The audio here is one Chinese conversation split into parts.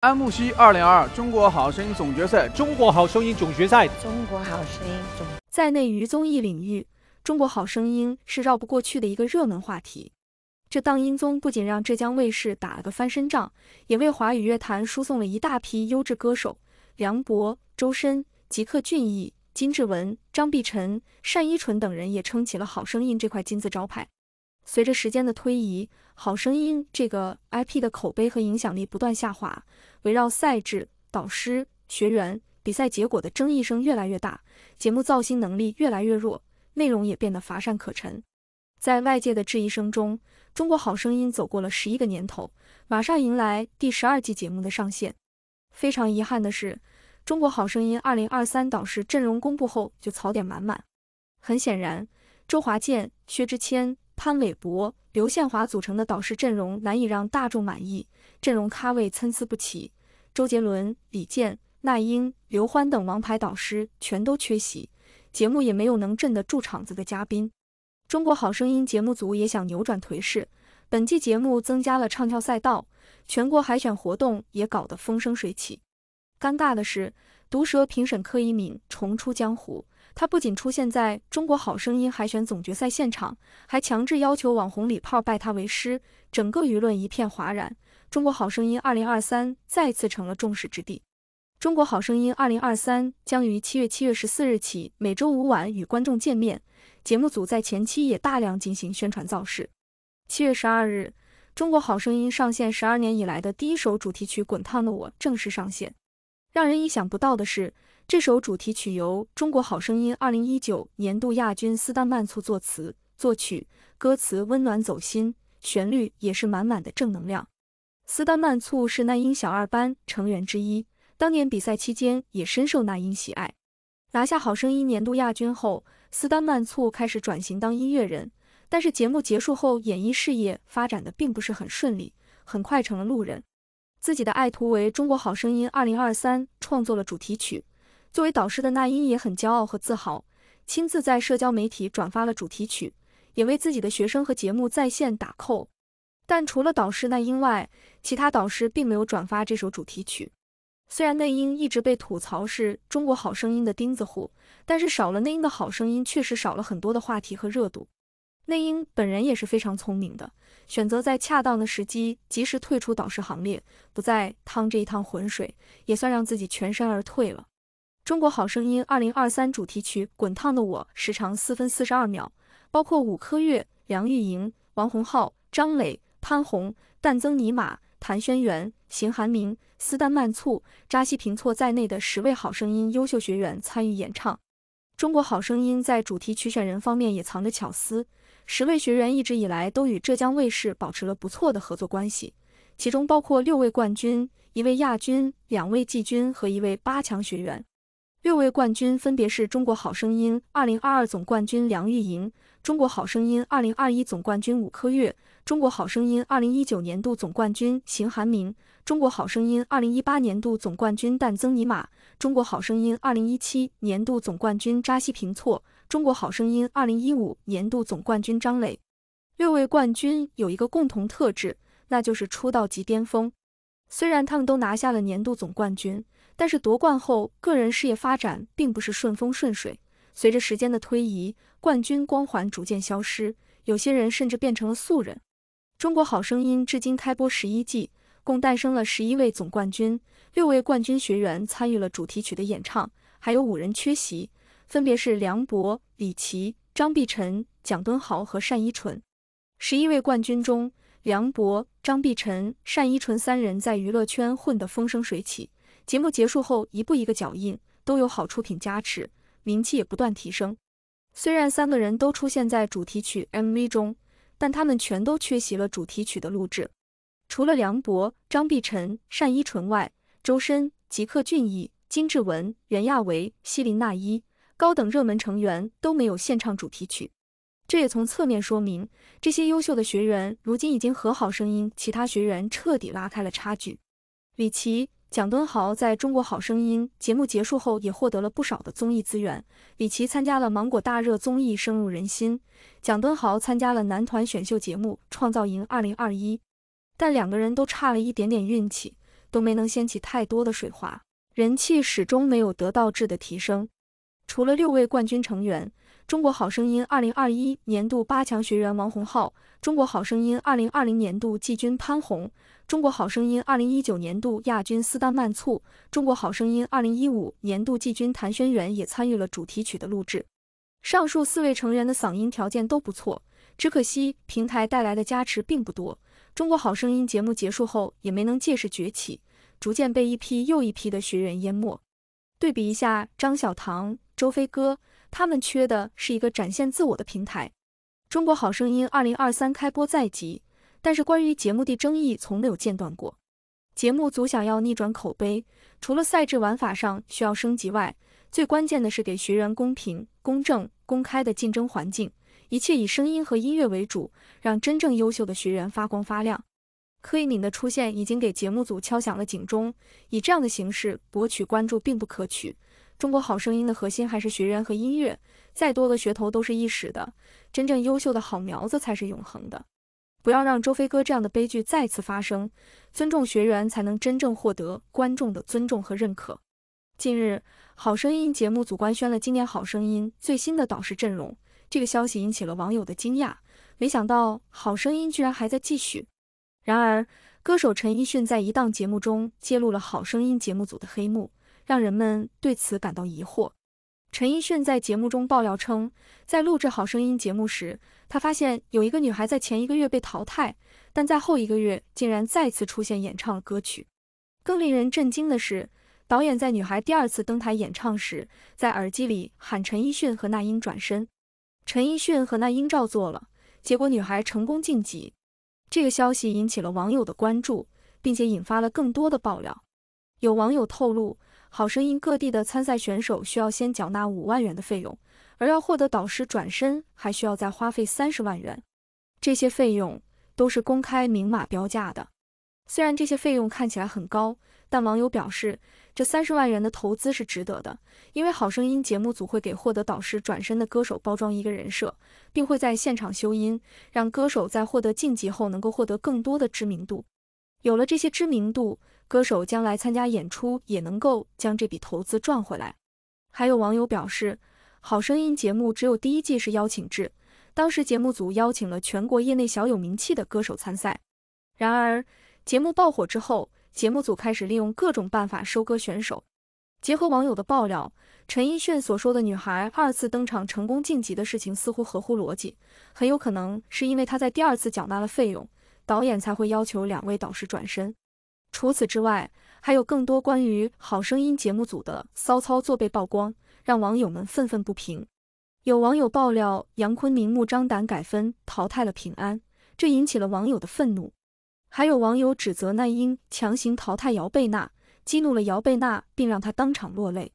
安慕希二零二二中国好声音总决赛，中国好声音总决赛。中国好声音在内娱综艺领域，中国好声音是绕不过去的一个热门话题。这档音综不仅让浙江卫视打了个翻身仗，也为华语乐坛输送了一大批优质歌手，梁博、周深、吉克隽逸、金志文、张碧晨、单依纯等人也撑起了好声音这块金字招牌。随着时间的推移，好声音这个 IP 的口碑和影响力不断下滑，围绕赛制、导师、学员、比赛结果的争议声越来越大，节目造星能力越来越弱，内容也变得乏善可陈。在外界的质疑声中，中国好声音走过了十一个年头，马上迎来第十二季节目的上线。非常遗憾的是，中国好声音二零二三导师阵容公布后就槽点满满。很显然，周华健、薛之谦。潘玮柏、刘宪华组成的导师阵容难以让大众满意，阵容咖位参差不齐。周杰伦、李健、那英、刘欢等王牌导师全都缺席，节目也没有能镇得住场子的嘉宾。中国好声音节目组也想扭转颓势，本季节目增加了唱跳赛道，全国海选活动也搞得风生水起。尴尬的是，毒舌评审柯以敏重出江湖。他不仅出现在《中国好声音》海选总决赛现场，还强制要求网红礼炮拜他为师，整个舆论一片哗然。《中国好声音》二零二三再次成了众矢之的。《中国好声音》二零二三将于七月七月十四日起，每周五晚与观众见面。节目组在前期也大量进行宣传造势。七月十二日，《中国好声音》上线十二年以来的第一首主题曲《滚烫的我》正式上线。让人意想不到的是。这首主题曲由《中国好声音》二零一九年度亚军斯丹曼促作词作曲，歌词温暖走心，旋律也是满满的正能量。斯丹曼促是那英小二班成员之一，当年比赛期间也深受那英喜爱。拿下《好声音》年度亚军后，斯丹曼促开始转型当音乐人，但是节目结束后，演艺事业发展的并不是很顺利，很快成了路人。自己的爱徒为中国好声音二零二三创作了主题曲。作为导师的那英也很骄傲和自豪，亲自在社交媒体转发了主题曲，也为自己的学生和节目在线打 call。但除了导师那英外，其他导师并没有转发这首主题曲。虽然那英一直被吐槽是中国好声音的钉子户，但是少了那英的好声音，确实少了很多的话题和热度。那英本人也是非常聪明的，选择在恰当的时机及时退出导师行列，不再趟这一趟浑水，也算让自己全身而退了。中国好声音二零二三主题曲《滚烫的我》时长四分四十二秒，包括五颗月、梁玉莹、王洪浩、张磊、潘虹、旦增尼玛、谭轩辕、邢寒明、斯丹曼簇、扎西平措在内的十位好声音优秀学员参与演唱。中国好声音在主题曲选人方面也藏着巧思，十位学员一直以来都与浙江卫视保持了不错的合作关系，其中包括六位冠军、一位亚军、两位季军和一位八强学员。六位冠军分别是中国好声音二零二二总冠军梁玉莹、中国好声音二零二一总冠军武珂月，《中国好声音二零一九年度总冠军邢晗铭、中国好声音二零一八年度总冠军旦曾尼玛、中国好声音二零一七年度总冠军扎西平措、中国好声音二零一五年度总冠军张磊。六位冠军有一个共同特质，那就是出道即巅峰。虽然他们都拿下了年度总冠军，但是夺冠后个人事业发展并不是顺风顺水。随着时间的推移，冠军光环逐渐消失，有些人甚至变成了素人。中国好声音至今开播十一季，共诞生了十一位总冠军，六位冠军学员参与了主题曲的演唱，还有五人缺席，分别是梁博、李琦、张碧晨、蒋敦豪和单依纯。十一位冠军中，梁博、张碧晨、单依纯三人在娱乐圈混得风生水起，节目结束后，一步一个脚印，都有好出品加持，名气也不断提升。虽然三个人都出现在主题曲 MV 中，但他们全都缺席了主题曲的录制。除了梁博、张碧晨、单依纯外，周深、吉克隽逸、金志文、袁娅维、西林娜依、高等热门成员都没有献唱主题曲。这也从侧面说明，这些优秀的学员如今已经和好声音其他学员彻底拉开了差距。李琦、蒋敦豪在中国好声音节目结束后，也获得了不少的综艺资源。李琦参加了芒果大热综艺《深入人心》，蒋敦豪参加了男团选秀节目《创造营2021》，但两个人都差了一点点运气，都没能掀起太多的水花，人气始终没有得到质的提升。除了六位冠军成员。中国好声音二零二一年度八强学员王洪浩，中国好声音二零二零年度季军潘虹，中国好声音二零一九年度亚军斯丹曼簇，中国好声音二零一五年度季军谭轩辕也参与了主题曲的录制。上述四位成员的嗓音条件都不错，只可惜平台带来的加持并不多。中国好声音节目结束后也没能借势崛起，逐渐被一批又一批的学员淹没。对比一下张小唐、周飞哥。他们缺的是一个展现自我的平台。中国好声音二零二三开播在即，但是关于节目的争议从没有间断过。节目组想要逆转口碑，除了赛制玩法上需要升级外，最关键的是给学员公平、公正、公开的竞争环境，一切以声音和音乐为主，让真正优秀的学员发光发亮。柯以敏的出现已经给节目组敲响了警钟，以这样的形式博取关注并不可取。中国好声音的核心还是学员和音乐，再多的噱头都是一时的，真正优秀的好苗子才是永恒的。不要让周飞哥这样的悲剧再次发生，尊重学员才能真正获得观众的尊重和认可。近日，好声音节目组官宣了今年好声音最新的导师阵容，这个消息引起了网友的惊讶，没想到好声音居然还在继续。然而，歌手陈奕迅在一档节目中揭露了好声音节目组的黑幕。让人们对此感到疑惑。陈奕迅在节目中爆料称，在录制《好声音》节目时，他发现有一个女孩在前一个月被淘汰，但在后一个月竟然再次出现演唱歌曲。更令人震惊的是，导演在女孩第二次登台演唱时，在耳机里喊陈奕迅和那英转身，陈奕迅和那英照做了，结果女孩成功晋级。这个消息引起了网友的关注，并且引发了更多的爆料。有网友透露。《好声音》各地的参赛选手需要先缴纳五万元的费用，而要获得导师转身，还需要再花费三十万元。这些费用都是公开明码标价的。虽然这些费用看起来很高，但网友表示，这三十万元的投资是值得的，因为《好声音》节目组会给获得导师转身的歌手包装一个人设，并会在现场修音，让歌手在获得晋级后能够获得更多的知名度。有了这些知名度，歌手将来参加演出也能够将这笔投资赚回来。还有网友表示，好声音节目只有第一季是邀请制，当时节目组邀请了全国业内小有名气的歌手参赛。然而节目爆火之后，节目组开始利用各种办法收割选手。结合网友的爆料，陈奕迅所说的女孩二次登场成功晋级的事情似乎合乎逻辑，很有可能是因为她在第二次缴纳了费用，导演才会要求两位导师转身。除此之外，还有更多关于《好声音》节目组的骚操作被曝光，让网友们愤愤不平。有网友爆料，杨坤明目张胆改分淘汰了平安，这引起了网友的愤怒。还有网友指责那英强行淘汰姚贝娜，激怒了姚贝娜，并让她当场落泪。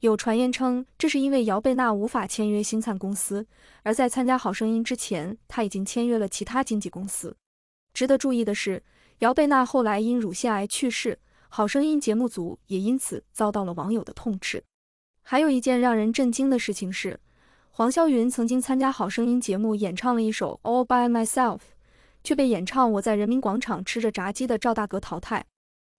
有传言称，这是因为姚贝娜无法签约星灿公司，而在参加《好声音》之前，她已经签约了其他经纪公司。值得注意的是。姚贝娜后来因乳腺癌去世，好声音节目组也因此遭到了网友的痛斥。还有一件让人震惊的事情是，黄霄云曾经参加好声音节目，演唱了一首 All by myself，却被演唱我在人民广场吃着炸鸡的赵大格淘汰。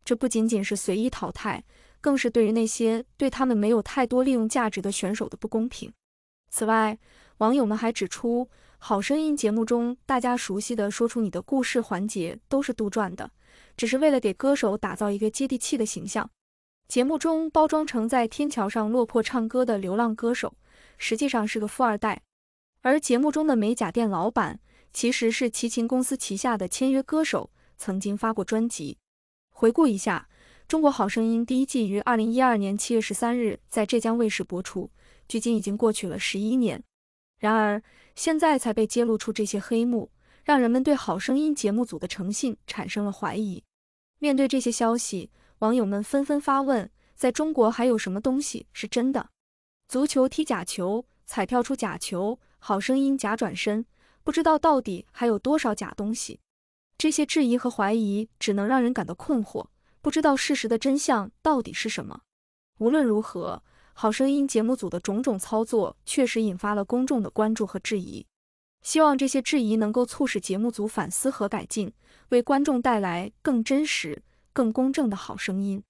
这不仅仅是随意淘汰，更是对于那些对他们没有太多利用价值的选手的不公平。此外，网友们还指出。《好声音》节目中，大家熟悉的“说出你的故事”环节都是杜撰的，只是为了给歌手打造一个接地气的形象。节目中包装成在天桥上落魄唱歌的流浪歌手，实际上是个富二代；而节目中的美甲店老板，其实是齐秦公司旗下的签约歌手，曾经发过专辑。回顾一下，《中国好声音》第一季于二零一二年七月十三日在浙江卫视播出，距今已经过去了十一年。然而，现在才被揭露出这些黑幕，让人们对《好声音》节目组的诚信产生了怀疑。面对这些消息，网友们纷纷发问：在中国还有什么东西是真的？足球踢假球，彩票出假球，好声音假转身，不知道到底还有多少假东西。这些质疑和怀疑只能让人感到困惑，不知道事实的真相到底是什么。无论如何。《好声音》节目组的种种操作确实引发了公众的关注和质疑，希望这些质疑能够促使节目组反思和改进，为观众带来更真实、更公正的好声音。